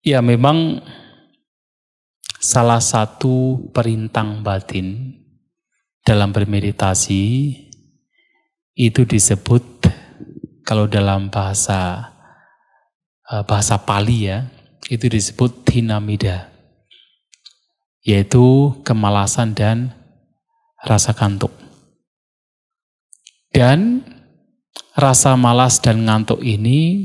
Ya memang salah satu perintang batin dalam bermeditasi itu disebut kalau dalam bahasa eh, bahasa Pali ya itu disebut dinamida yaitu kemalasan dan rasa kantuk. Dan rasa malas dan ngantuk ini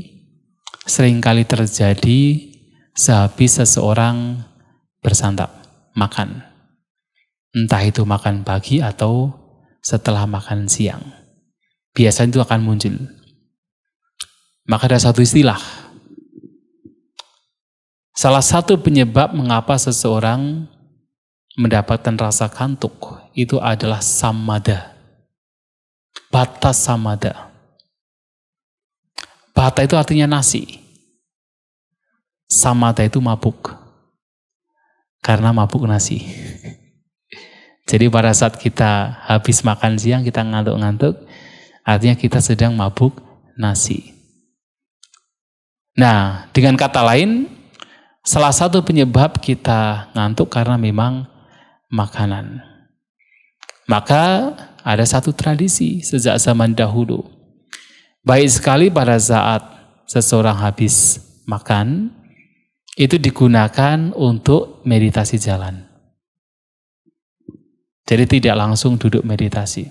seringkali terjadi sehabis seseorang bersantap, makan. Entah itu makan pagi atau setelah makan siang. Biasanya itu akan muncul. Maka ada satu istilah. Salah satu penyebab mengapa seseorang mendapatkan rasa kantuk itu adalah samada. Batas samada. Bata itu artinya nasi samata itu mabuk. Karena mabuk nasi. Jadi pada saat kita habis makan siang, kita ngantuk-ngantuk, artinya kita sedang mabuk nasi. Nah, dengan kata lain, salah satu penyebab kita ngantuk karena memang makanan. Maka ada satu tradisi sejak zaman dahulu. Baik sekali pada saat seseorang habis makan, itu digunakan untuk meditasi jalan. Jadi tidak langsung duduk meditasi.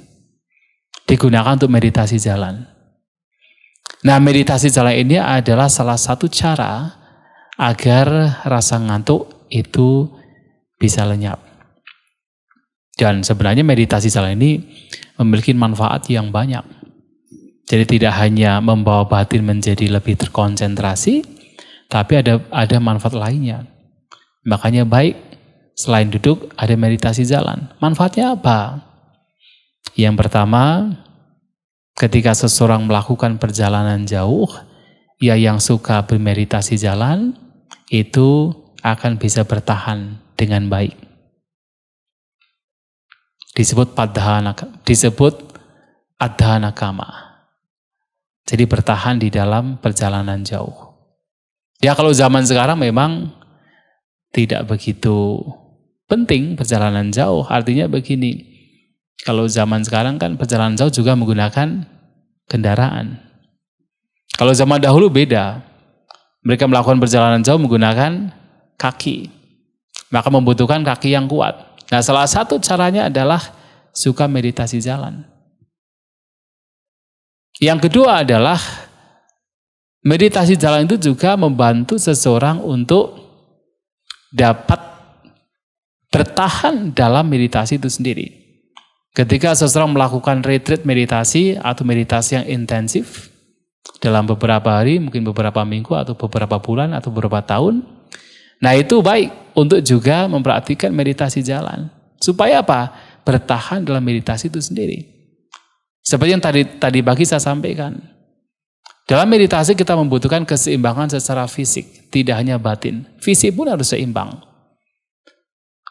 Digunakan untuk meditasi jalan. Nah meditasi jalan ini adalah salah satu cara agar rasa ngantuk itu bisa lenyap. Dan sebenarnya meditasi jalan ini memiliki manfaat yang banyak. Jadi tidak hanya membawa batin menjadi lebih terkonsentrasi, tapi ada ada manfaat lainnya. Makanya baik selain duduk ada meditasi jalan. Manfaatnya apa? Yang pertama, ketika seseorang melakukan perjalanan jauh, ya yang suka bermeditasi jalan itu akan bisa bertahan dengan baik. Disebut padhana, disebut adhanakama. Jadi bertahan di dalam perjalanan jauh. Ya kalau zaman sekarang memang tidak begitu penting perjalanan jauh. Artinya begini, kalau zaman sekarang kan perjalanan jauh juga menggunakan kendaraan. Kalau zaman dahulu beda. Mereka melakukan perjalanan jauh menggunakan kaki. Maka membutuhkan kaki yang kuat. Nah salah satu caranya adalah suka meditasi jalan. Yang kedua adalah Meditasi jalan itu juga membantu seseorang untuk dapat bertahan dalam meditasi itu sendiri. Ketika seseorang melakukan retreat meditasi atau meditasi yang intensif dalam beberapa hari, mungkin beberapa minggu atau beberapa bulan atau beberapa tahun, nah itu baik untuk juga memperhatikan meditasi jalan. Supaya apa? Bertahan dalam meditasi itu sendiri. Seperti yang tadi tadi pagi saya sampaikan, dalam meditasi kita membutuhkan keseimbangan secara fisik, tidak hanya batin. Fisik pun harus seimbang.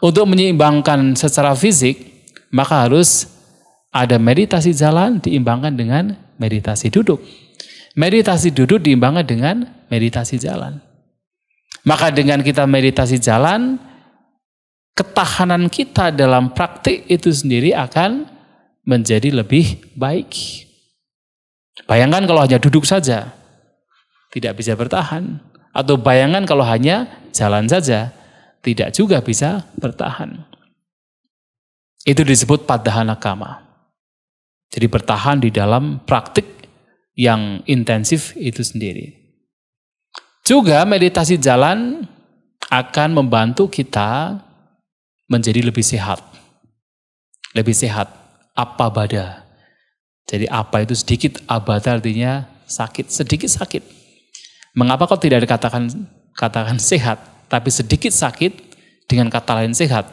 Untuk menyeimbangkan secara fisik, maka harus ada meditasi jalan diimbangkan dengan meditasi duduk. Meditasi duduk diimbangkan dengan meditasi jalan. Maka dengan kita meditasi jalan, ketahanan kita dalam praktik itu sendiri akan menjadi lebih baik. Bayangkan kalau hanya duduk saja, tidak bisa bertahan. Atau bayangkan kalau hanya jalan saja, tidak juga bisa bertahan. Itu disebut padahan agama. Jadi bertahan di dalam praktik yang intensif itu sendiri. Juga meditasi jalan akan membantu kita menjadi lebih sehat. Lebih sehat, apa badan jadi apa itu sedikit abata artinya sakit, sedikit sakit. Mengapa kok tidak dikatakan katakan sehat, tapi sedikit sakit dengan kata lain sehat?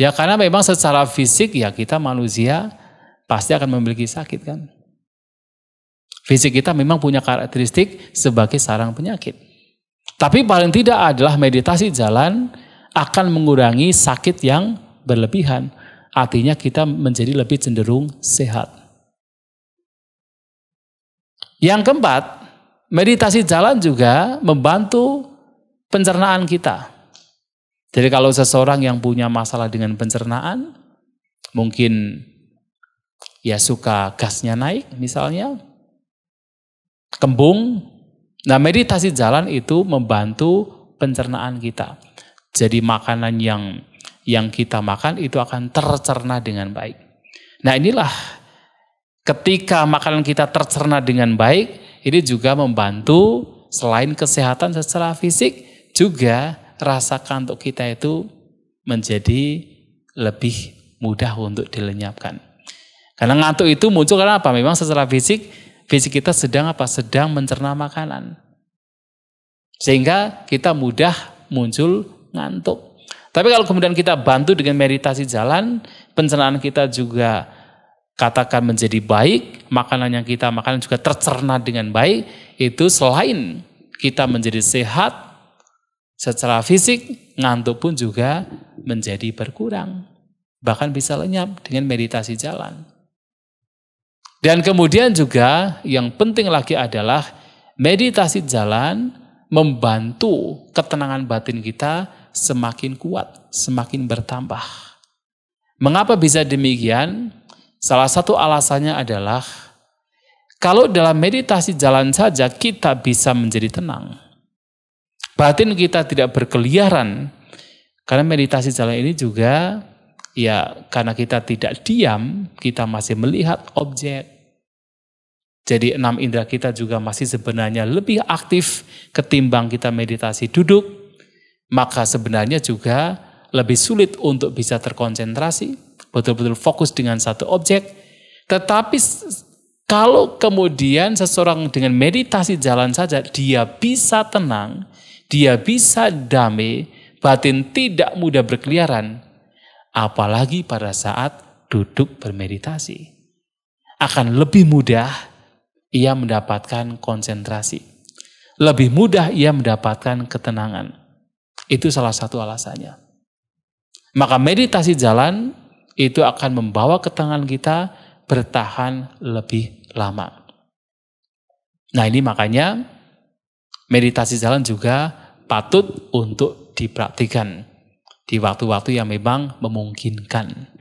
Ya karena memang secara fisik ya kita manusia pasti akan memiliki sakit kan. Fisik kita memang punya karakteristik sebagai sarang penyakit. Tapi paling tidak adalah meditasi jalan akan mengurangi sakit yang berlebihan. Artinya kita menjadi lebih cenderung sehat. Yang keempat, meditasi jalan juga membantu pencernaan kita. Jadi kalau seseorang yang punya masalah dengan pencernaan, mungkin ya suka gasnya naik misalnya, kembung. Nah meditasi jalan itu membantu pencernaan kita. Jadi makanan yang yang kita makan itu akan tercerna dengan baik. Nah inilah ketika makanan kita tercerna dengan baik, ini juga membantu selain kesehatan secara fisik, juga rasakan untuk kita itu menjadi lebih mudah untuk dilenyapkan. Karena ngantuk itu muncul karena apa? Memang secara fisik, fisik kita sedang apa? Sedang mencerna makanan. Sehingga kita mudah muncul ngantuk. Tapi kalau kemudian kita bantu dengan meditasi jalan, pencernaan kita juga katakan menjadi baik, makanan yang kita makan juga tercerna dengan baik, itu selain kita menjadi sehat secara fisik, ngantuk pun juga menjadi berkurang. Bahkan bisa lenyap dengan meditasi jalan. Dan kemudian juga yang penting lagi adalah meditasi jalan membantu ketenangan batin kita semakin kuat, semakin bertambah. Mengapa bisa demikian? Salah satu alasannya adalah kalau dalam meditasi jalan saja kita bisa menjadi tenang. Batin kita tidak berkeliaran. Karena meditasi jalan ini juga ya karena kita tidak diam, kita masih melihat objek. Jadi enam indera kita juga masih sebenarnya lebih aktif ketimbang kita meditasi duduk. Maka sebenarnya juga lebih sulit untuk bisa terkonsentrasi betul-betul fokus dengan satu objek. Tetapi kalau kemudian seseorang dengan meditasi jalan saja, dia bisa tenang, dia bisa damai, batin tidak mudah berkeliaran, apalagi pada saat duduk bermeditasi. Akan lebih mudah ia mendapatkan konsentrasi. Lebih mudah ia mendapatkan ketenangan. Itu salah satu alasannya. Maka meditasi jalan itu akan membawa ketenangan kita bertahan lebih lama. Nah ini makanya meditasi jalan juga patut untuk dipraktikan di waktu-waktu yang memang memungkinkan.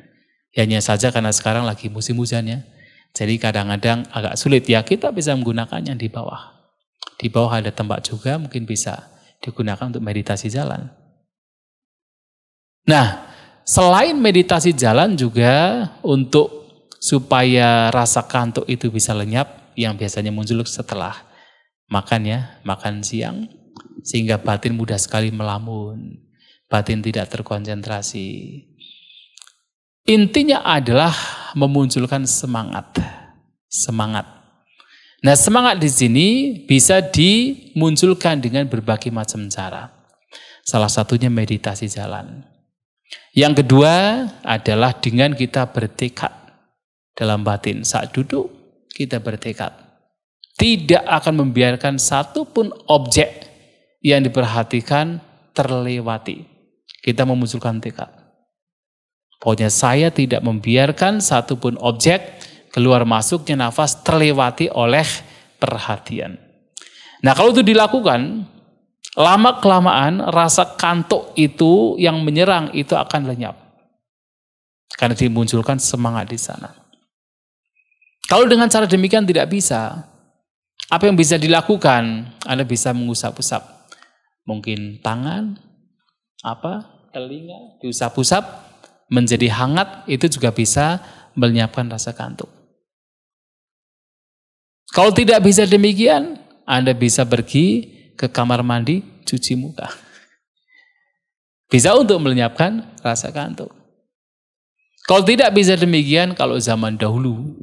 hanya saja karena sekarang lagi musim hujannya, jadi kadang-kadang agak sulit ya kita bisa menggunakannya di bawah. Di bawah ada tempat juga mungkin bisa digunakan untuk meditasi jalan. Nah, selain meditasi jalan juga untuk supaya rasa kantuk itu bisa lenyap yang biasanya muncul setelah makan ya, makan siang sehingga batin mudah sekali melamun. Batin tidak terkonsentrasi. Intinya adalah memunculkan semangat. Semangat. Nah, semangat di sini bisa dimunculkan dengan berbagai macam cara. Salah satunya meditasi jalan. Yang kedua adalah dengan kita bertekad dalam batin. Saat duduk, kita bertekad. Tidak akan membiarkan satupun objek yang diperhatikan terlewati. Kita memunculkan tekad. Pokoknya saya tidak membiarkan satupun objek keluar masuknya nafas terlewati oleh perhatian. Nah kalau itu dilakukan, Lama kelamaan rasa kantuk itu yang menyerang itu akan lenyap. Karena dimunculkan semangat di sana. Kalau dengan cara demikian tidak bisa, apa yang bisa dilakukan? Anda bisa mengusap-usap. Mungkin tangan, apa, telinga, diusap-usap, menjadi hangat, itu juga bisa melenyapkan rasa kantuk. Kalau tidak bisa demikian, Anda bisa pergi ke kamar mandi, cuci muka. Bisa untuk melenyapkan rasa kantuk. Kalau tidak bisa demikian, kalau zaman dahulu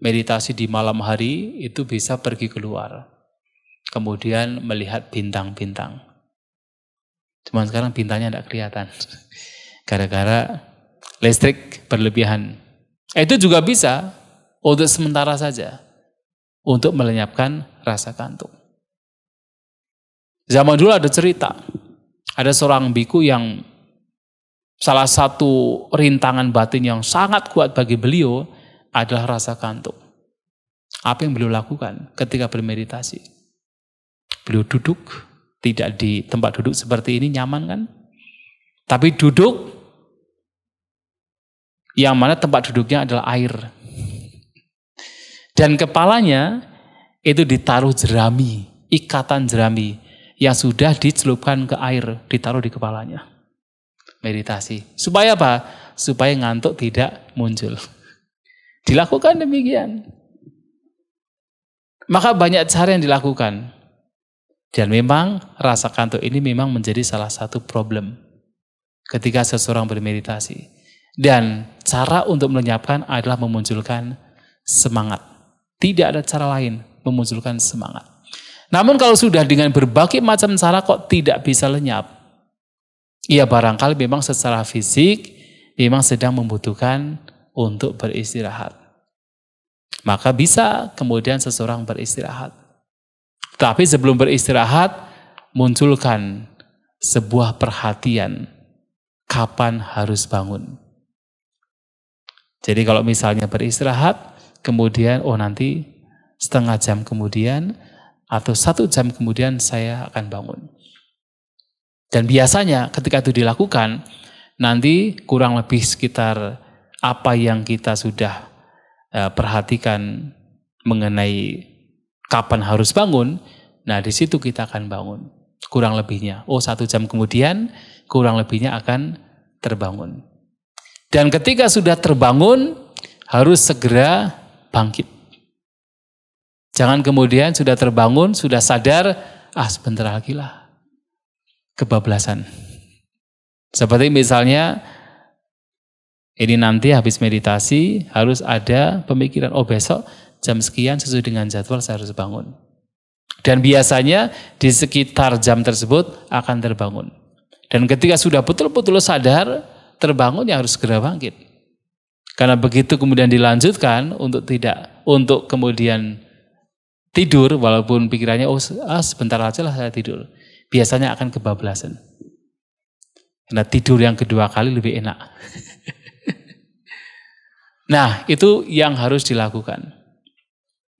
meditasi di malam hari itu bisa pergi keluar. Kemudian melihat bintang-bintang. Cuman sekarang bintangnya tidak kelihatan. Gara-gara listrik berlebihan. Itu juga bisa untuk sementara saja. Untuk melenyapkan rasa kantuk. Zaman dulu ada cerita. Ada seorang biku yang salah satu rintangan batin yang sangat kuat bagi beliau adalah rasa kantuk. Apa yang beliau lakukan ketika bermeditasi? Beliau duduk, tidak di tempat duduk seperti ini nyaman kan? Tapi duduk yang mana tempat duduknya adalah air. Dan kepalanya itu ditaruh jerami, ikatan jerami yang sudah dicelupkan ke air, ditaruh di kepalanya. Meditasi. Supaya apa? Supaya ngantuk tidak muncul. Dilakukan demikian. Maka banyak cara yang dilakukan. Dan memang rasa kantuk ini memang menjadi salah satu problem ketika seseorang bermeditasi. Dan cara untuk melenyapkan adalah memunculkan semangat. Tidak ada cara lain memunculkan semangat. Namun kalau sudah dengan berbagai macam cara kok tidak bisa lenyap. Ia barangkali memang secara fisik memang sedang membutuhkan untuk beristirahat. Maka bisa kemudian seseorang beristirahat. Tapi sebelum beristirahat munculkan sebuah perhatian kapan harus bangun. Jadi kalau misalnya beristirahat kemudian oh nanti setengah jam kemudian atau satu jam kemudian saya akan bangun. Dan biasanya ketika itu dilakukan, nanti kurang lebih sekitar apa yang kita sudah eh, perhatikan mengenai kapan harus bangun, nah di situ kita akan bangun kurang lebihnya. Oh satu jam kemudian kurang lebihnya akan terbangun. Dan ketika sudah terbangun harus segera bangkit. Jangan kemudian sudah terbangun, sudah sadar, ah sebentar lagi lah. Kebablasan. Seperti misalnya, ini nanti habis meditasi harus ada pemikiran, oh besok jam sekian sesuai dengan jadwal saya harus bangun. Dan biasanya di sekitar jam tersebut akan terbangun. Dan ketika sudah betul-betul sadar, terbangun yang harus segera bangkit. Karena begitu kemudian dilanjutkan untuk tidak untuk kemudian tidur walaupun pikirannya oh ah, sebentar aja lah saya tidur. Biasanya akan kebablasan. Karena tidur yang kedua kali lebih enak. nah itu yang harus dilakukan.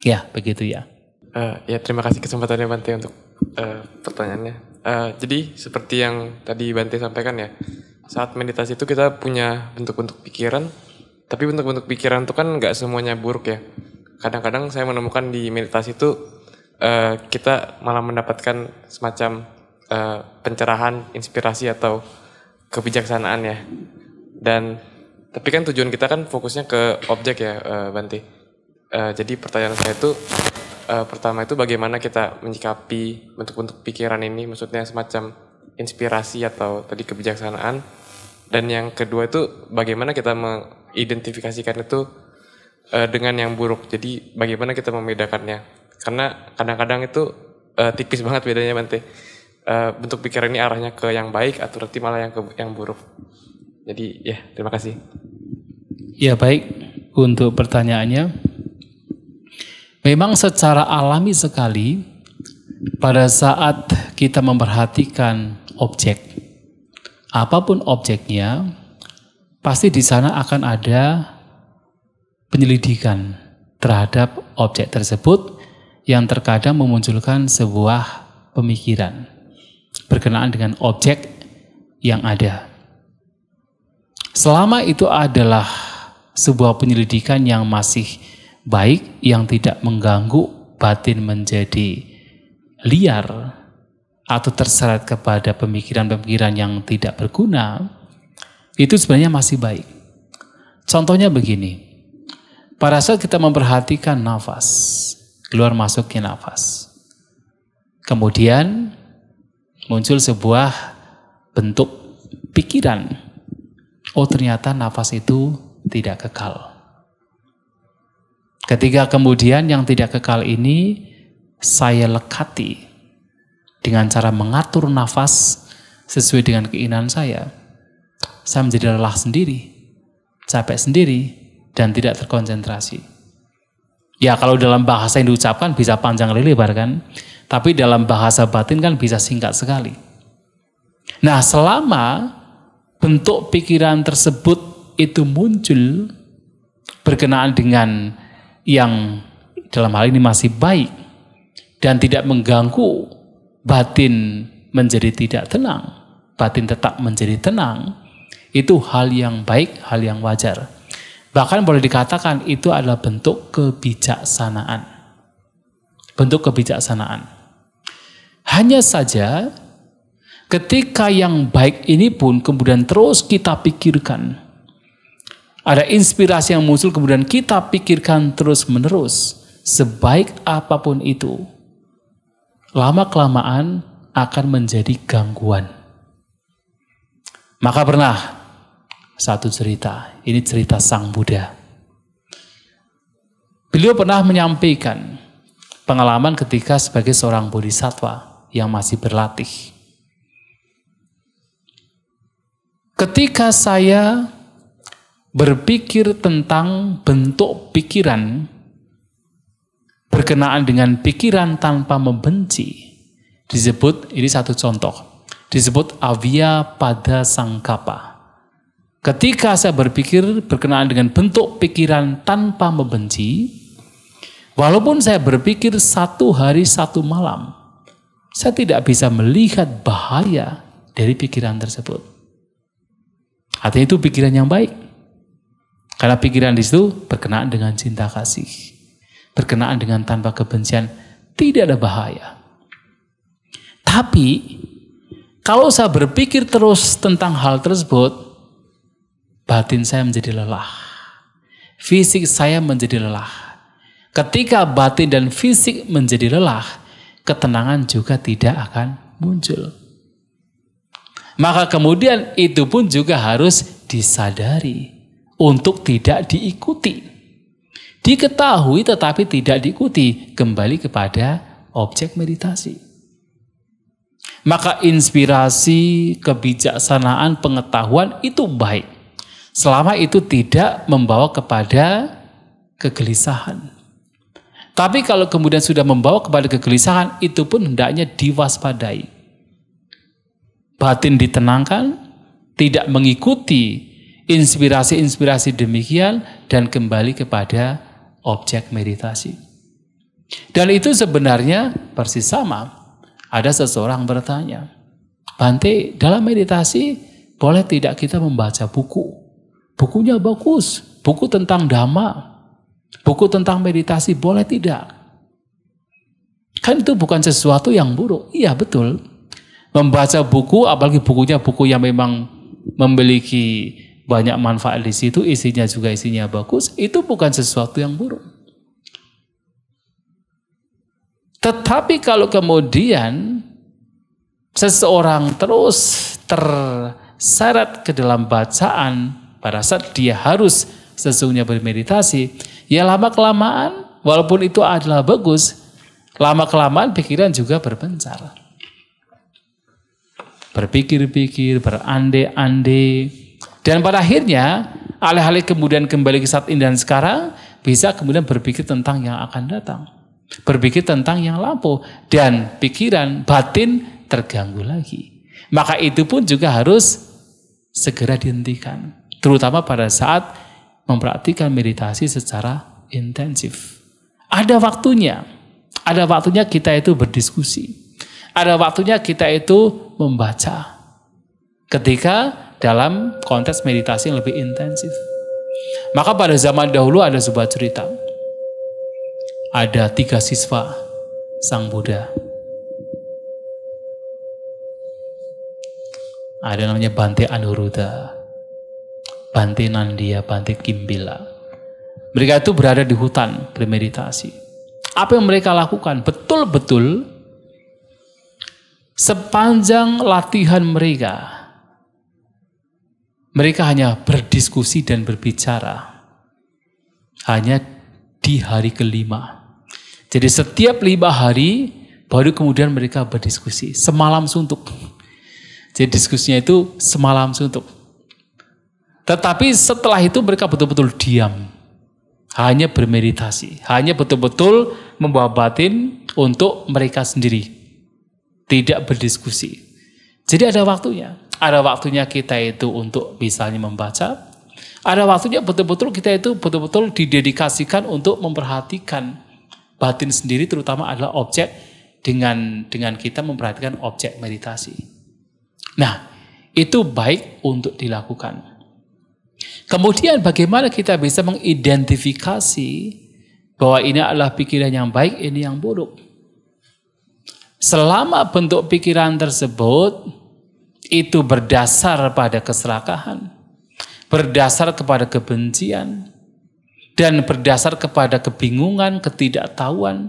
Ya begitu ya. Uh, ya terima kasih kesempatannya Bante untuk uh, pertanyaannya. Uh, jadi seperti yang tadi Bante sampaikan ya, saat meditasi itu kita punya bentuk-bentuk pikiran, tapi bentuk-bentuk pikiran itu kan nggak semuanya buruk ya kadang-kadang saya menemukan di meditasi itu uh, kita malah mendapatkan semacam uh, pencerahan, inspirasi atau kebijaksanaan ya. Dan tapi kan tujuan kita kan fokusnya ke objek ya, uh, Banti. Uh, jadi pertanyaan saya itu uh, pertama itu bagaimana kita menyikapi bentuk-bentuk pikiran ini, maksudnya semacam inspirasi atau tadi kebijaksanaan. Dan yang kedua itu bagaimana kita mengidentifikasikan itu uh, dengan yang buruk. Jadi bagaimana kita membedakannya? Karena kadang-kadang itu uh, tipis banget bedanya Bante. Uh, bentuk pikiran ini arahnya ke yang baik atau nanti malah yang ke yang buruk. Jadi ya, yeah, terima kasih. Ya baik untuk pertanyaannya. Memang secara alami sekali pada saat kita memperhatikan objek apapun objeknya pasti di sana akan ada penyelidikan terhadap objek tersebut yang terkadang memunculkan sebuah pemikiran berkenaan dengan objek yang ada. Selama itu adalah sebuah penyelidikan yang masih baik, yang tidak mengganggu batin menjadi liar atau terseret kepada pemikiran-pemikiran yang tidak berguna, itu sebenarnya masih baik. Contohnya begini, pada saat kita memperhatikan nafas, keluar masuknya nafas. Kemudian muncul sebuah bentuk pikiran. Oh ternyata nafas itu tidak kekal. Ketika kemudian yang tidak kekal ini saya lekati dengan cara mengatur nafas sesuai dengan keinginan saya. Saya menjadi lelah sendiri, capek sendiri, dan tidak terkonsentrasi. Ya kalau dalam bahasa yang diucapkan bisa panjang lebar kan, tapi dalam bahasa batin kan bisa singkat sekali. Nah selama bentuk pikiran tersebut itu muncul berkenaan dengan yang dalam hal ini masih baik dan tidak mengganggu batin menjadi tidak tenang, batin tetap menjadi tenang, itu hal yang baik, hal yang wajar. Bahkan boleh dikatakan itu adalah bentuk kebijaksanaan. Bentuk kebijaksanaan. Hanya saja ketika yang baik ini pun kemudian terus kita pikirkan. Ada inspirasi yang muncul kemudian kita pikirkan terus-menerus. Sebaik apapun itu, lama-kelamaan akan menjadi gangguan. Maka pernah satu cerita. Ini cerita Sang Buddha. Beliau pernah menyampaikan pengalaman ketika sebagai seorang bodhisatwa yang masih berlatih. Ketika saya berpikir tentang bentuk pikiran berkenaan dengan pikiran tanpa membenci disebut ini satu contoh disebut avia pada sangkapa Ketika saya berpikir berkenaan dengan bentuk pikiran tanpa membenci, walaupun saya berpikir satu hari satu malam, saya tidak bisa melihat bahaya dari pikiran tersebut. Artinya itu pikiran yang baik. Karena pikiran di situ berkenaan dengan cinta kasih. Berkenaan dengan tanpa kebencian. Tidak ada bahaya. Tapi, kalau saya berpikir terus tentang hal tersebut, batin saya menjadi lelah. Fisik saya menjadi lelah. Ketika batin dan fisik menjadi lelah, ketenangan juga tidak akan muncul. Maka kemudian itu pun juga harus disadari untuk tidak diikuti. Diketahui tetapi tidak diikuti, kembali kepada objek meditasi. Maka inspirasi, kebijaksanaan, pengetahuan itu baik. Selama itu tidak membawa kepada kegelisahan. Tapi kalau kemudian sudah membawa kepada kegelisahan, itu pun hendaknya diwaspadai. Batin ditenangkan, tidak mengikuti inspirasi-inspirasi demikian, dan kembali kepada objek meditasi. Dan itu sebenarnya persis sama. Ada seseorang bertanya, Bante, dalam meditasi boleh tidak kita membaca buku? Bukunya bagus, buku tentang dhamma, buku tentang meditasi boleh tidak? Kan itu bukan sesuatu yang buruk. Iya betul. Membaca buku, apalagi bukunya buku yang memang memiliki banyak manfaat di situ, isinya juga isinya bagus, itu bukan sesuatu yang buruk. Tetapi kalau kemudian seseorang terus terseret ke dalam bacaan pada saat dia harus sesungguhnya bermeditasi, ya lama-kelamaan, walaupun itu adalah bagus, lama-kelamaan pikiran juga berpencar. Berpikir-pikir, berandai-andai. Dan pada akhirnya, alih-alih kemudian kembali ke saat ini dan sekarang, bisa kemudian berpikir tentang yang akan datang. Berpikir tentang yang lampau. Dan pikiran, batin terganggu lagi. Maka itu pun juga harus segera dihentikan. Terutama pada saat mempraktikkan meditasi secara intensif. Ada waktunya. Ada waktunya kita itu berdiskusi. Ada waktunya kita itu membaca. Ketika dalam konteks meditasi yang lebih intensif. Maka pada zaman dahulu ada sebuah cerita. Ada tiga siswa Sang Buddha. Ada namanya Bante Anuruddha, Bante Nandia, Bante Kimbila. Mereka itu berada di hutan bermeditasi. Apa yang mereka lakukan? Betul-betul sepanjang latihan mereka, mereka hanya berdiskusi dan berbicara. Hanya di hari kelima. Jadi setiap lima hari, baru kemudian mereka berdiskusi. Semalam suntuk. Jadi diskusinya itu semalam suntuk. Tetapi setelah itu mereka betul-betul diam. Hanya bermeditasi. Hanya betul-betul membawa batin untuk mereka sendiri. Tidak berdiskusi. Jadi ada waktunya. Ada waktunya kita itu untuk misalnya membaca. Ada waktunya betul-betul kita itu betul-betul didedikasikan untuk memperhatikan batin sendiri terutama adalah objek dengan dengan kita memperhatikan objek meditasi. Nah, itu baik untuk dilakukan. Kemudian bagaimana kita bisa mengidentifikasi bahwa ini adalah pikiran yang baik, ini yang buruk. Selama bentuk pikiran tersebut itu berdasar pada keserakahan, berdasar kepada kebencian, dan berdasar kepada kebingungan, ketidaktahuan,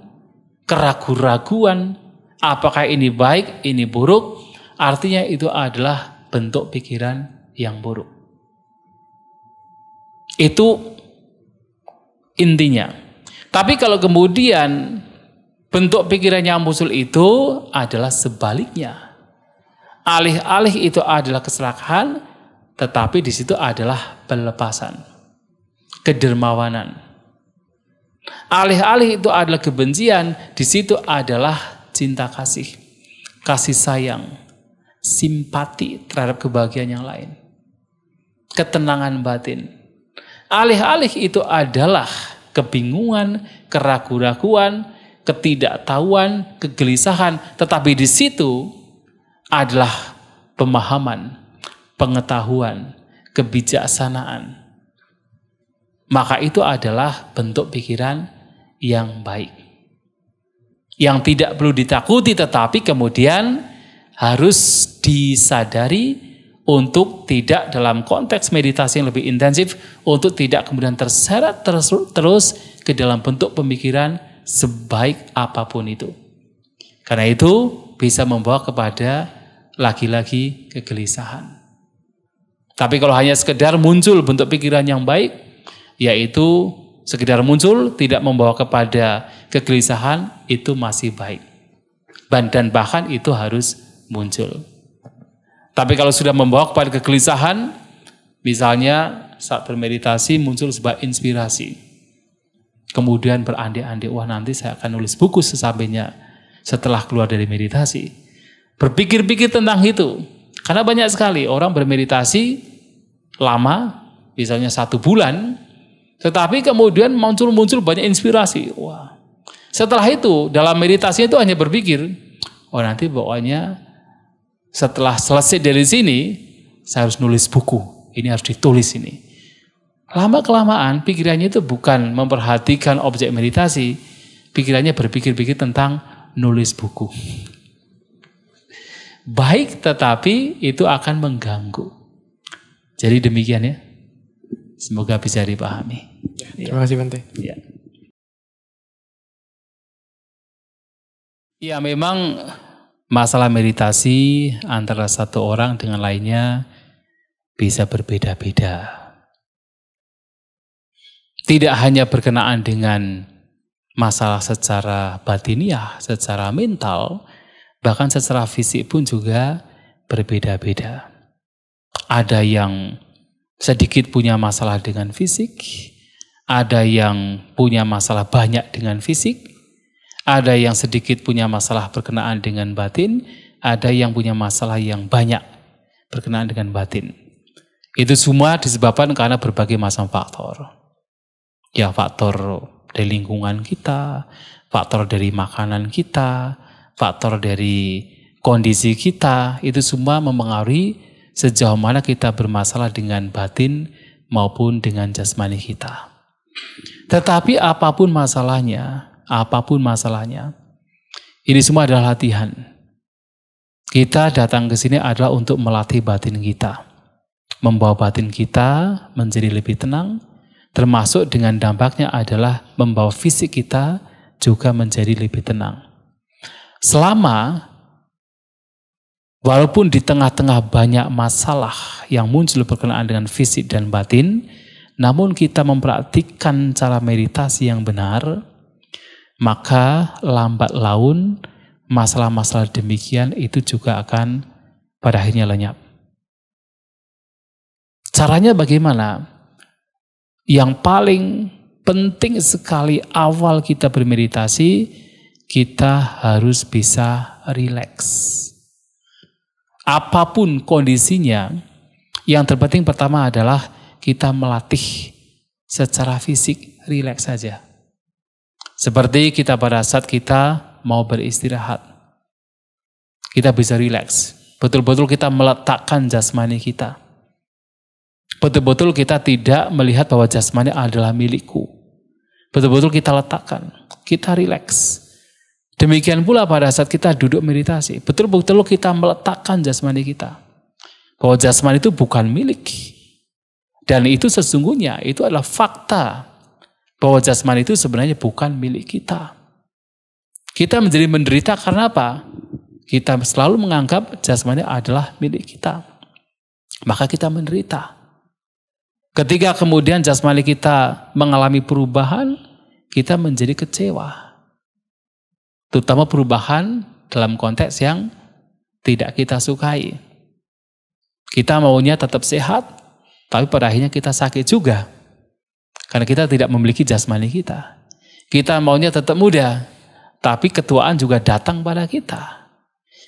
keraguan-raguan, apakah ini baik, ini buruk, artinya itu adalah bentuk pikiran yang buruk. Itu intinya. Tapi kalau kemudian bentuk pikirannya musul itu adalah sebaliknya. Alih-alih itu adalah keserakahan, tetapi di situ adalah pelepasan, kedermawanan. Alih-alih itu adalah kebencian, di situ adalah cinta kasih, kasih sayang, simpati terhadap kebahagiaan yang lain, ketenangan batin. Alih-alih itu adalah kebingungan, keraguan-raguan, ketidaktahuan, kegelisahan, tetapi di situ adalah pemahaman, pengetahuan, kebijaksanaan. Maka itu adalah bentuk pikiran yang baik. Yang tidak perlu ditakuti tetapi kemudian harus disadari untuk tidak dalam konteks meditasi yang lebih intensif, untuk tidak kemudian terseret terus, terus ke dalam bentuk pemikiran sebaik apapun itu. Karena itu bisa membawa kepada lagi-lagi kegelisahan. Tapi kalau hanya sekedar muncul bentuk pikiran yang baik, yaitu sekedar muncul tidak membawa kepada kegelisahan, itu masih baik. Dan bahkan itu harus muncul. Tapi kalau sudah membawa kepada kegelisahan, misalnya saat bermeditasi muncul sebuah inspirasi. Kemudian berandai-andai, wah nanti saya akan nulis buku sesampainya setelah keluar dari meditasi. Berpikir-pikir tentang itu. Karena banyak sekali orang bermeditasi lama, misalnya satu bulan, tetapi kemudian muncul-muncul banyak inspirasi. Wah. Setelah itu, dalam meditasi itu hanya berpikir, oh nanti pokoknya setelah selesai dari sini, saya harus nulis buku. Ini harus ditulis ini. Lama-kelamaan pikirannya itu bukan memperhatikan objek meditasi, pikirannya berpikir-pikir tentang nulis buku. Baik tetapi itu akan mengganggu. Jadi demikian ya. Semoga bisa dipahami. Ya, terima kasih Bante. Ya. ya memang Masalah meditasi antara satu orang dengan lainnya bisa berbeda-beda. Tidak hanya berkenaan dengan masalah secara batiniah, secara mental, bahkan secara fisik pun juga berbeda-beda. Ada yang sedikit punya masalah dengan fisik, ada yang punya masalah banyak dengan fisik, ada yang sedikit punya masalah berkenaan dengan batin, ada yang punya masalah yang banyak berkenaan dengan batin. Itu semua disebabkan karena berbagai macam faktor. Ya faktor dari lingkungan kita, faktor dari makanan kita, faktor dari kondisi kita, itu semua mempengaruhi sejauh mana kita bermasalah dengan batin maupun dengan jasmani kita. Tetapi apapun masalahnya, apapun masalahnya. Ini semua adalah latihan. Kita datang ke sini adalah untuk melatih batin kita. Membawa batin kita menjadi lebih tenang, termasuk dengan dampaknya adalah membawa fisik kita juga menjadi lebih tenang. Selama Walaupun di tengah-tengah banyak masalah yang muncul berkenaan dengan fisik dan batin, namun kita mempraktikkan cara meditasi yang benar, maka lambat laun masalah-masalah demikian itu juga akan pada akhirnya lenyap. Caranya bagaimana? Yang paling penting sekali awal kita bermeditasi, kita harus bisa rileks. Apapun kondisinya, yang terpenting pertama adalah kita melatih secara fisik, rileks saja. Seperti kita pada saat kita mau beristirahat. Kita bisa rileks. Betul-betul kita meletakkan jasmani kita. Betul-betul kita tidak melihat bahwa jasmani adalah milikku. Betul-betul kita letakkan. Kita rileks. Demikian pula pada saat kita duduk meditasi. Betul-betul kita meletakkan jasmani kita. Bahwa jasmani itu bukan milik. Dan itu sesungguhnya, itu adalah fakta bahwa jasmani itu sebenarnya bukan milik kita. Kita menjadi menderita karena apa? Kita selalu menganggap jasmani adalah milik kita. Maka kita menderita. Ketika kemudian jasmani kita mengalami perubahan, kita menjadi kecewa. Terutama perubahan dalam konteks yang tidak kita sukai. Kita maunya tetap sehat, tapi pada akhirnya kita sakit juga. Karena kita tidak memiliki jasmani kita. Kita maunya tetap muda, tapi ketuaan juga datang pada kita.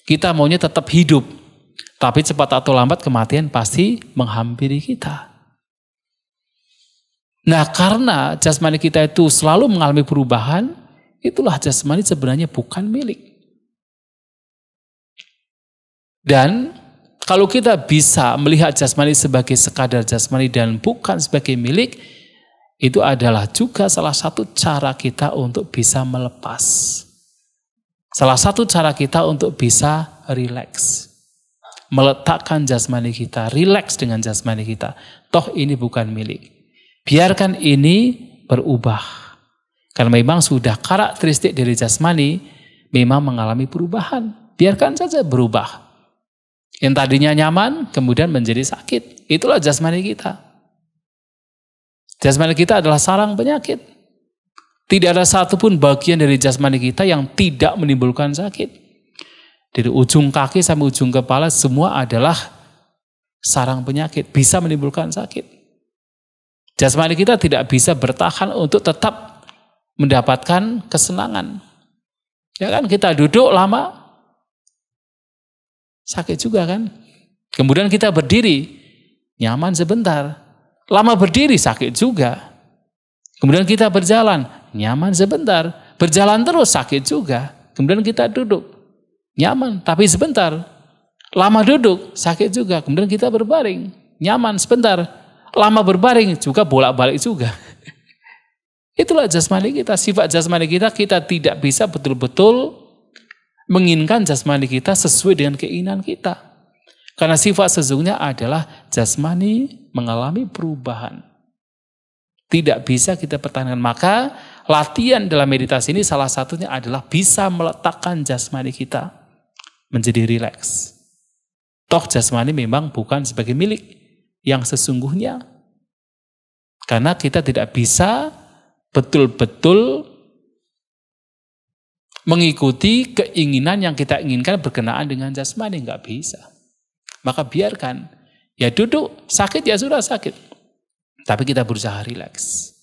Kita maunya tetap hidup, tapi cepat atau lambat kematian pasti menghampiri kita. Nah karena jasmani kita itu selalu mengalami perubahan, itulah jasmani sebenarnya bukan milik. Dan kalau kita bisa melihat jasmani sebagai sekadar jasmani dan bukan sebagai milik, itu adalah juga salah satu cara kita untuk bisa melepas. Salah satu cara kita untuk bisa relax. Meletakkan jasmani kita, relax dengan jasmani kita. Toh ini bukan milik. Biarkan ini berubah. Karena memang sudah karakteristik dari jasmani memang mengalami perubahan. Biarkan saja berubah. Yang tadinya nyaman kemudian menjadi sakit. Itulah jasmani kita. Jasmani kita adalah sarang penyakit. Tidak ada satupun bagian dari jasmani kita yang tidak menimbulkan sakit. Dari ujung kaki sampai ujung kepala semua adalah sarang penyakit. Bisa menimbulkan sakit. Jasmani kita tidak bisa bertahan untuk tetap mendapatkan kesenangan. Ya kan kita duduk lama sakit juga kan. Kemudian kita berdiri nyaman sebentar, lama berdiri sakit juga. Kemudian kita berjalan, nyaman sebentar. Berjalan terus sakit juga. Kemudian kita duduk, nyaman tapi sebentar. Lama duduk, sakit juga. Kemudian kita berbaring, nyaman sebentar. Lama berbaring juga bolak-balik juga. Itulah jasmani kita, sifat jasmani kita kita tidak bisa betul-betul menginginkan jasmani kita sesuai dengan keinginan kita. Karena sifat sesungguhnya adalah jasmani mengalami perubahan. Tidak bisa kita pertahankan. Maka latihan dalam meditasi ini salah satunya adalah bisa meletakkan jasmani kita menjadi rileks. Toh jasmani memang bukan sebagai milik yang sesungguhnya. Karena kita tidak bisa betul-betul mengikuti keinginan yang kita inginkan berkenaan dengan jasmani. Nggak bisa. Maka biarkan. Ya duduk, sakit ya sudah sakit. Tapi kita berusaha rileks.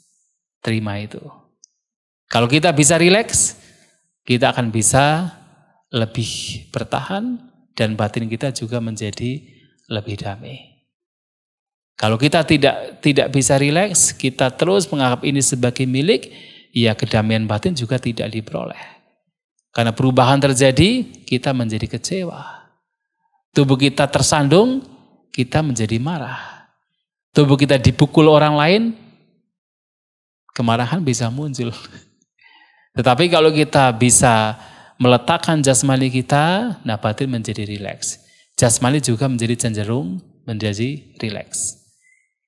Terima itu. Kalau kita bisa rileks, kita akan bisa lebih bertahan dan batin kita juga menjadi lebih damai. Kalau kita tidak tidak bisa rileks, kita terus menganggap ini sebagai milik, ya kedamaian batin juga tidak diperoleh. Karena perubahan terjadi, kita menjadi kecewa. Tubuh kita tersandung, kita menjadi marah. Tubuh kita dipukul orang lain, kemarahan bisa muncul. Tetapi kalau kita bisa meletakkan jasmani kita, nah batin menjadi rileks. Jasmani juga menjadi cenderung menjadi rileks.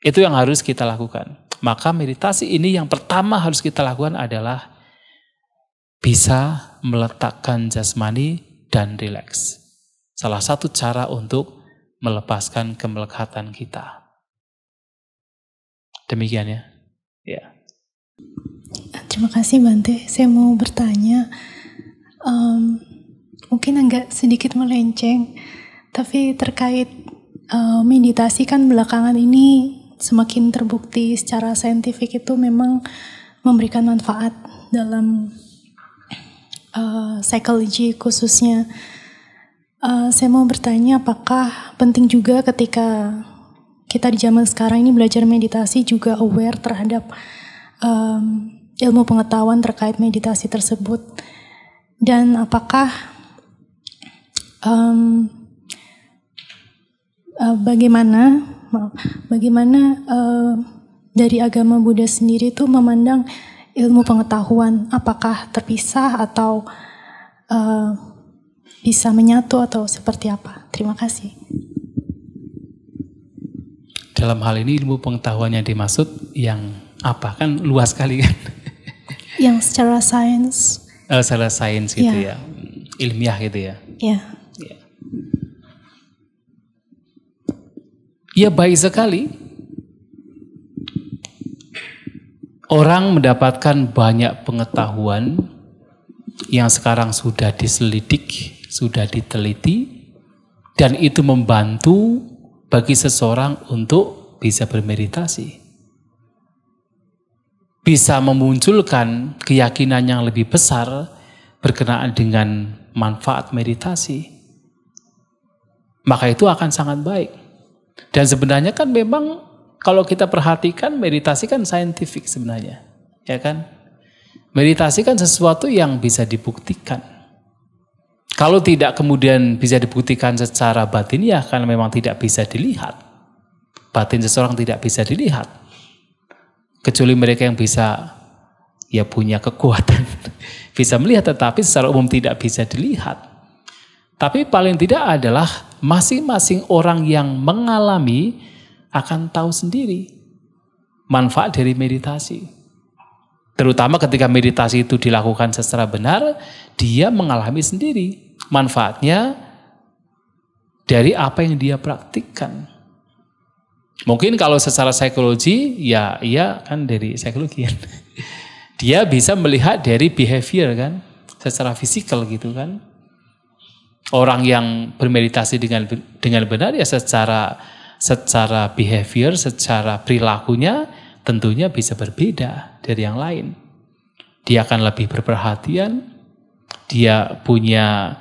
Itu yang harus kita lakukan. Maka meditasi ini yang pertama harus kita lakukan adalah bisa meletakkan jasmani dan rileks salah satu cara untuk melepaskan kemelekatan kita. Demikian ya. Ya. Terima kasih Bante. Saya mau bertanya, um, mungkin agak sedikit melenceng, tapi terkait uh, meditasi kan belakangan ini semakin terbukti secara saintifik itu memang memberikan manfaat dalam uh, psikologi khususnya Uh, saya mau bertanya apakah penting juga ketika kita di zaman sekarang ini belajar meditasi juga aware terhadap um, ilmu pengetahuan terkait meditasi tersebut dan apakah um, uh, bagaimana maaf, bagaimana uh, dari agama Buddha sendiri itu memandang ilmu pengetahuan apakah terpisah atau uh, bisa menyatu atau seperti apa? Terima kasih. Dalam hal ini ilmu pengetahuannya dimaksud yang apa? Kan luas sekali kan? Yang secara sains. Uh, secara sains gitu yeah. ya. Ilmiah gitu ya. Iya. Ya. ya baik sekali. Orang mendapatkan banyak pengetahuan yang sekarang sudah diselidiki sudah diteliti dan itu membantu bagi seseorang untuk bisa bermeditasi. Bisa memunculkan keyakinan yang lebih besar berkenaan dengan manfaat meditasi. Maka itu akan sangat baik. Dan sebenarnya kan memang kalau kita perhatikan meditasi kan saintifik sebenarnya, ya kan? Meditasi kan sesuatu yang bisa dibuktikan. Kalau tidak kemudian bisa dibuktikan secara batin ya karena memang tidak bisa dilihat. Batin seseorang tidak bisa dilihat. Kecuali mereka yang bisa ya punya kekuatan bisa melihat tetapi secara umum tidak bisa dilihat. Tapi paling tidak adalah masing-masing orang yang mengalami akan tahu sendiri manfaat dari meditasi. Terutama ketika meditasi itu dilakukan secara benar, dia mengalami sendiri manfaatnya dari apa yang dia praktikkan. Mungkin kalau secara psikologi, ya iya kan dari psikologi kan. Dia bisa melihat dari behavior kan, secara fisikal gitu kan. Orang yang bermeditasi dengan dengan benar ya secara secara behavior, secara perilakunya tentunya bisa berbeda dari yang lain. Dia akan lebih berperhatian, dia punya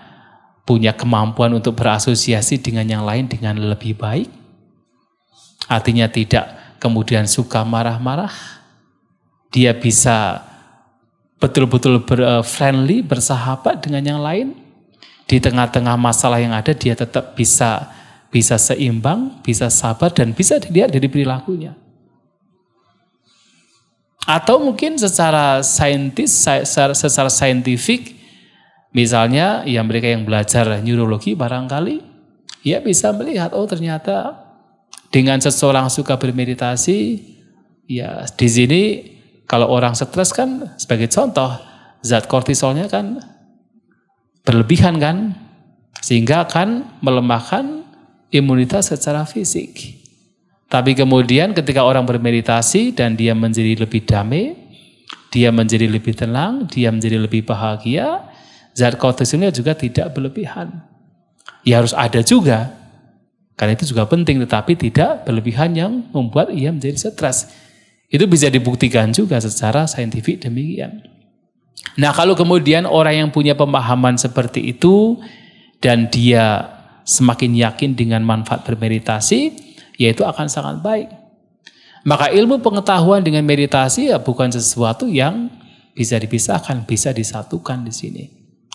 punya kemampuan untuk berasosiasi dengan yang lain dengan lebih baik. Artinya tidak kemudian suka marah-marah. Dia bisa betul-betul ber eh, friendly, bersahabat dengan yang lain. Di tengah-tengah masalah yang ada dia tetap bisa bisa seimbang, bisa sabar dan bisa dilihat dari perilakunya. Atau mungkin secara saintis, secara, secara saintifik, Misalnya yang mereka yang belajar neurologi barangkali ya bisa melihat oh ternyata dengan seseorang suka bermeditasi ya di sini kalau orang stres kan sebagai contoh zat kortisolnya kan berlebihan kan sehingga akan melemahkan imunitas secara fisik. Tapi kemudian ketika orang bermeditasi dan dia menjadi lebih damai, dia menjadi lebih tenang, dia menjadi lebih bahagia, zat kotosinnya juga tidak berlebihan. Ya harus ada juga. Karena itu juga penting tetapi tidak berlebihan yang membuat ia menjadi stres. Itu bisa dibuktikan juga secara saintifik demikian. Nah kalau kemudian orang yang punya pemahaman seperti itu dan dia semakin yakin dengan manfaat bermeditasi, yaitu akan sangat baik. Maka ilmu pengetahuan dengan meditasi ya bukan sesuatu yang bisa dipisahkan, bisa disatukan di sini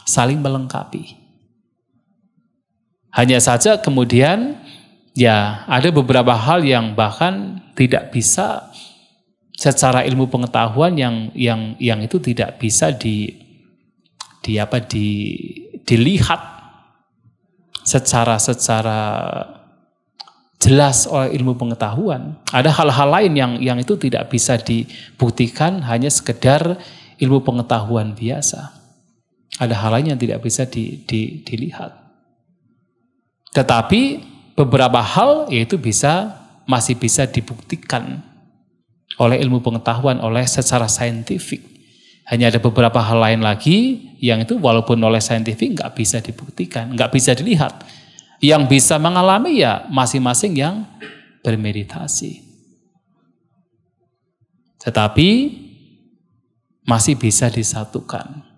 saling melengkapi. Hanya saja kemudian ya ada beberapa hal yang bahkan tidak bisa secara ilmu pengetahuan yang yang yang itu tidak bisa di di apa di dilihat secara secara jelas oleh ilmu pengetahuan. Ada hal-hal lain yang yang itu tidak bisa dibuktikan hanya sekedar ilmu pengetahuan biasa. Ada hal lain yang tidak bisa di, di, dilihat. Tetapi beberapa hal yaitu bisa masih bisa dibuktikan oleh ilmu pengetahuan oleh secara saintifik. Hanya ada beberapa hal lain lagi yang itu walaupun oleh saintifik nggak bisa dibuktikan, nggak bisa dilihat. Yang bisa mengalami ya masing-masing yang bermeditasi. Tetapi masih bisa disatukan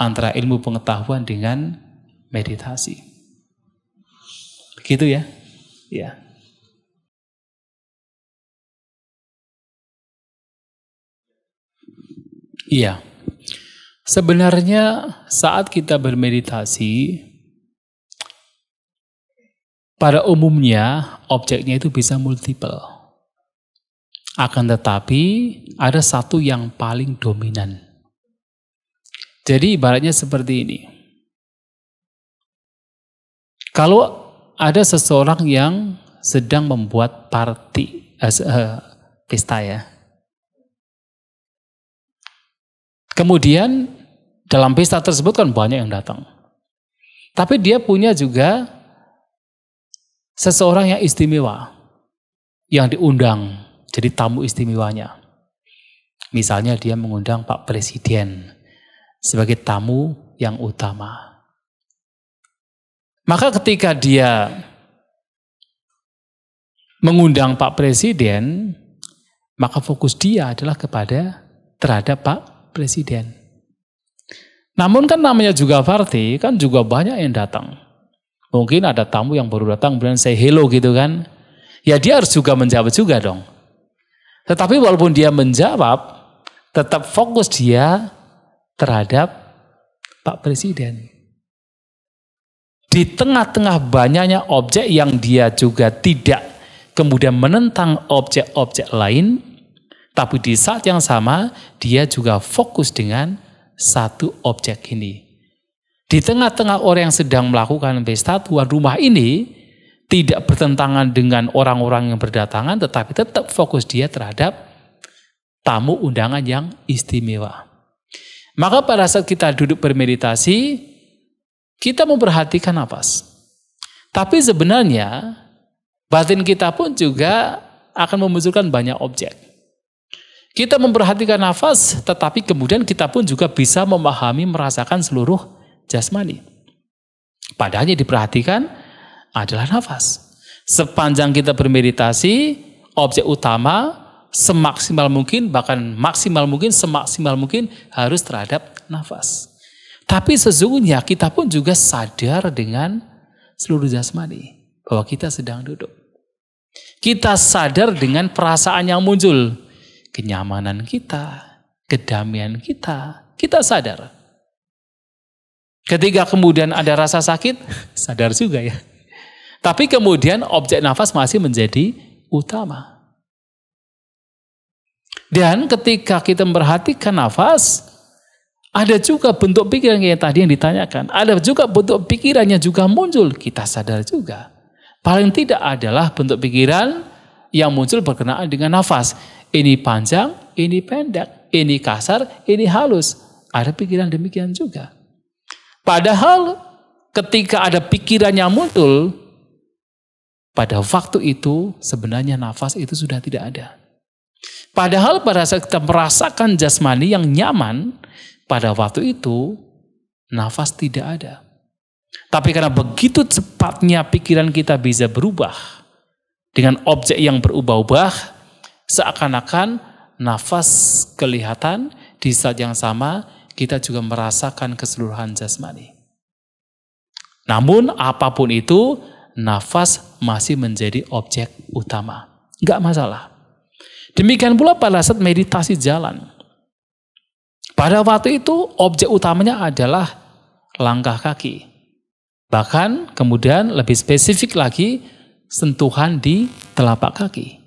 antara ilmu pengetahuan dengan meditasi. Begitu ya? Ya. Iya. Sebenarnya saat kita bermeditasi pada umumnya objeknya itu bisa multiple. Akan tetapi ada satu yang paling dominan. Jadi ibaratnya seperti ini. Kalau ada seseorang yang sedang membuat party, uh, eh, eh, pesta ya. Kemudian dalam pesta tersebut kan banyak yang datang. Tapi dia punya juga seseorang yang istimewa yang diundang jadi tamu istimewanya. Misalnya dia mengundang Pak Presiden sebagai tamu yang utama. Maka ketika dia mengundang Pak Presiden, maka fokus dia adalah kepada terhadap Pak Presiden. Namun kan namanya juga Farti, kan juga banyak yang datang. Mungkin ada tamu yang baru datang, kemudian saya hello gitu kan. Ya dia harus juga menjawab juga dong. Tetapi walaupun dia menjawab, tetap fokus dia terhadap Pak Presiden. Di tengah-tengah banyaknya objek yang dia juga tidak kemudian menentang objek-objek lain, tapi di saat yang sama dia juga fokus dengan satu objek ini. Di tengah-tengah orang yang sedang melakukan pesta tuan rumah ini tidak bertentangan dengan orang-orang yang berdatangan, tetapi tetap fokus dia terhadap tamu undangan yang istimewa. Maka pada saat kita duduk bermeditasi, kita memperhatikan nafas. Tapi sebenarnya batin kita pun juga akan memunculkan banyak objek. Kita memperhatikan nafas, tetapi kemudian kita pun juga bisa memahami, merasakan seluruh jasmani. Padahal yang diperhatikan adalah nafas. Sepanjang kita bermeditasi, objek utama semaksimal mungkin, bahkan maksimal mungkin, semaksimal mungkin harus terhadap nafas. Tapi sesungguhnya kita pun juga sadar dengan seluruh jasmani bahwa kita sedang duduk. Kita sadar dengan perasaan yang muncul, kenyamanan kita, kedamaian kita, kita sadar. Ketika kemudian ada rasa sakit, sadar juga ya. Tapi kemudian objek nafas masih menjadi utama. Dan ketika kita memperhatikan nafas, ada juga bentuk pikiran yang tadi yang ditanyakan. Ada juga bentuk pikirannya juga muncul. Kita sadar juga. Paling tidak adalah bentuk pikiran yang muncul berkenaan dengan nafas. Ini panjang, ini pendek, ini kasar, ini halus. Ada pikiran demikian juga. Padahal ketika ada pikiran yang muncul, pada waktu itu sebenarnya nafas itu sudah tidak ada. Padahal pada saat kita merasakan jasmani yang nyaman, pada waktu itu nafas tidak ada. Tapi karena begitu cepatnya pikiran kita bisa berubah dengan objek yang berubah-ubah, seakan-akan nafas kelihatan di saat yang sama kita juga merasakan keseluruhan jasmani. Namun apapun itu, nafas masih menjadi objek utama. Enggak masalah. Demikian pula pada saat meditasi jalan. Pada waktu itu objek utamanya adalah langkah kaki. Bahkan kemudian lebih spesifik lagi sentuhan di telapak kaki.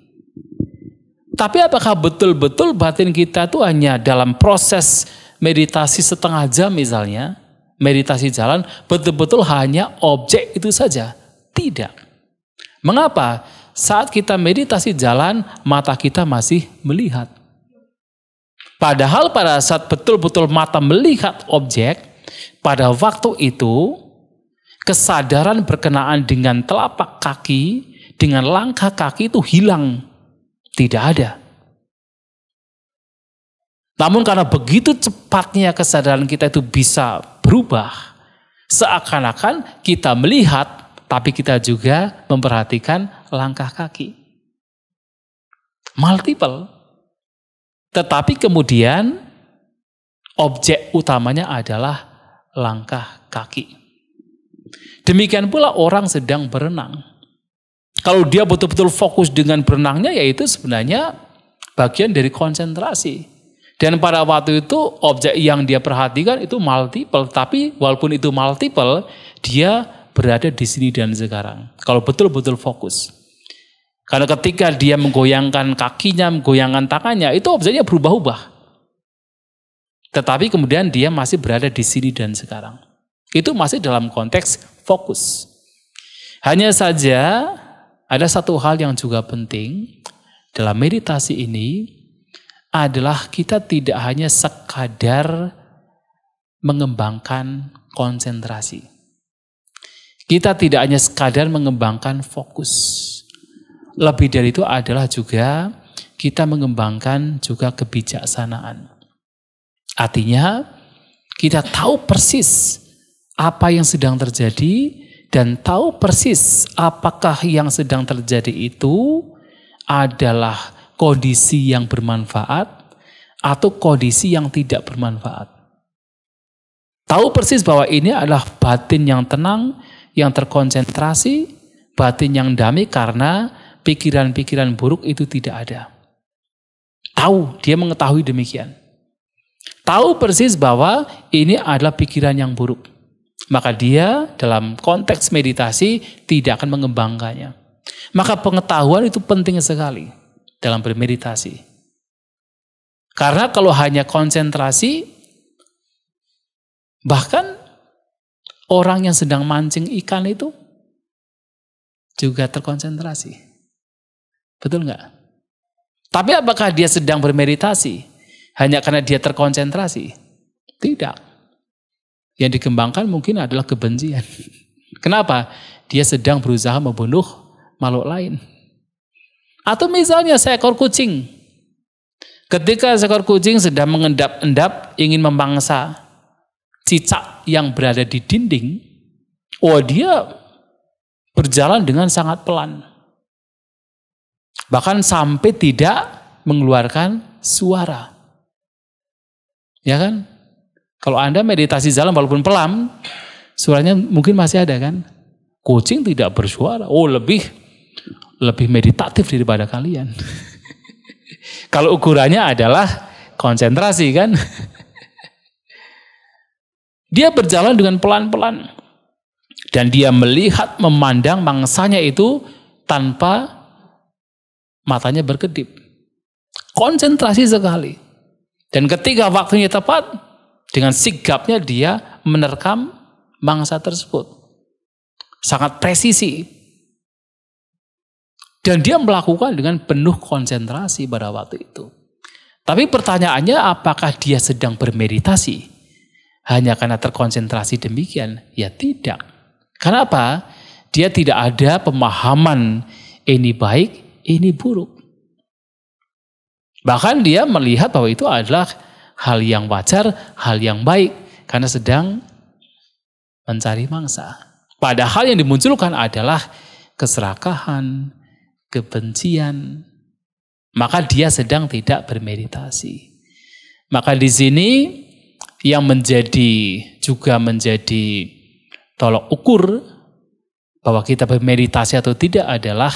Tapi apakah betul-betul batin kita itu hanya dalam proses meditasi setengah jam misalnya, meditasi jalan, betul-betul hanya objek itu saja? Tidak. Mengapa? saat kita meditasi jalan, mata kita masih melihat. Padahal pada saat betul-betul mata melihat objek, pada waktu itu kesadaran berkenaan dengan telapak kaki, dengan langkah kaki itu hilang. Tidak ada. Namun karena begitu cepatnya kesadaran kita itu bisa berubah, seakan-akan kita melihat tapi kita juga memperhatikan langkah kaki. Multiple. Tetapi kemudian objek utamanya adalah langkah kaki. Demikian pula orang sedang berenang. Kalau dia betul-betul fokus dengan berenangnya yaitu sebenarnya bagian dari konsentrasi. Dan pada waktu itu objek yang dia perhatikan itu multiple, tapi walaupun itu multiple, dia berada di sini dan sekarang. Kalau betul-betul fokus. Karena ketika dia menggoyangkan kakinya, menggoyangkan tangannya, itu objeknya berubah-ubah. Tetapi kemudian dia masih berada di sini dan sekarang. Itu masih dalam konteks fokus. Hanya saja ada satu hal yang juga penting dalam meditasi ini adalah kita tidak hanya sekadar mengembangkan konsentrasi. Kita tidak hanya sekadar mengembangkan fokus. Lebih dari itu adalah juga kita mengembangkan juga kebijaksanaan. Artinya, kita tahu persis apa yang sedang terjadi dan tahu persis apakah yang sedang terjadi itu adalah kondisi yang bermanfaat atau kondisi yang tidak bermanfaat. Tahu persis bahwa ini adalah batin yang tenang, yang terkonsentrasi, batin yang damai karena pikiran-pikiran buruk itu tidak ada. Tahu, dia mengetahui demikian. Tahu persis bahwa ini adalah pikiran yang buruk. Maka dia dalam konteks meditasi tidak akan mengembangkannya. Maka pengetahuan itu penting sekali dalam bermeditasi. Karena kalau hanya konsentrasi, bahkan Orang yang sedang mancing ikan itu juga terkonsentrasi. Betul nggak? Tapi apakah dia sedang bermeditasi hanya karena dia terkonsentrasi? Tidak. Yang dikembangkan mungkin adalah kebencian. Kenapa? Dia sedang berusaha membunuh makhluk lain. Atau misalnya seekor kucing. Ketika seekor kucing sedang mengendap-endap ingin memangsa cicak yang berada di dinding, oh dia berjalan dengan sangat pelan. Bahkan sampai tidak mengeluarkan suara. Ya kan? Kalau Anda meditasi jalan walaupun pelan, suaranya mungkin masih ada kan? Kucing tidak bersuara. Oh, lebih lebih meditatif daripada kalian. Kalau ukurannya adalah konsentrasi kan? Dia berjalan dengan pelan-pelan. Dan dia melihat, memandang mangsanya itu tanpa matanya berkedip. Konsentrasi sekali. Dan ketika waktunya tepat, dengan sigapnya dia menerkam mangsa tersebut. Sangat presisi. Dan dia melakukan dengan penuh konsentrasi pada waktu itu. Tapi pertanyaannya apakah dia sedang bermeditasi? hanya karena terkonsentrasi demikian? Ya tidak. Kenapa? Dia tidak ada pemahaman ini baik, ini buruk. Bahkan dia melihat bahwa itu adalah hal yang wajar, hal yang baik. Karena sedang mencari mangsa. Padahal yang dimunculkan adalah keserakahan, kebencian. Maka dia sedang tidak bermeditasi. Maka di sini yang menjadi juga menjadi tolok ukur bahwa kita bermeditasi atau tidak adalah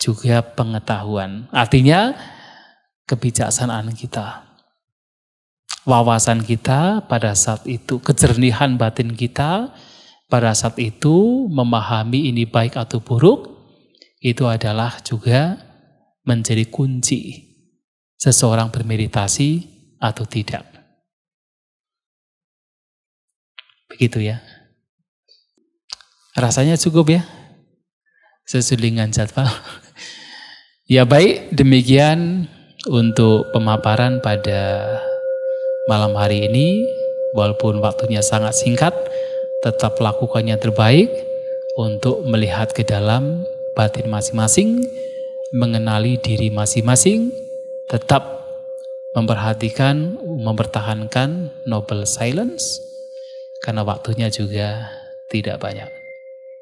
juga pengetahuan. Artinya kebijaksanaan kita. Wawasan kita pada saat itu, kejernihan batin kita pada saat itu memahami ini baik atau buruk itu adalah juga menjadi kunci seseorang bermeditasi atau tidak. Begitu ya. Rasanya cukup ya. sesulingan dengan jadwal. ya baik, demikian untuk pemaparan pada malam hari ini. Walaupun waktunya sangat singkat, tetap lakukannya terbaik untuk melihat ke dalam batin masing-masing, mengenali diri masing-masing, tetap memperhatikan, mempertahankan noble silence, karena waktunya juga tidak banyak.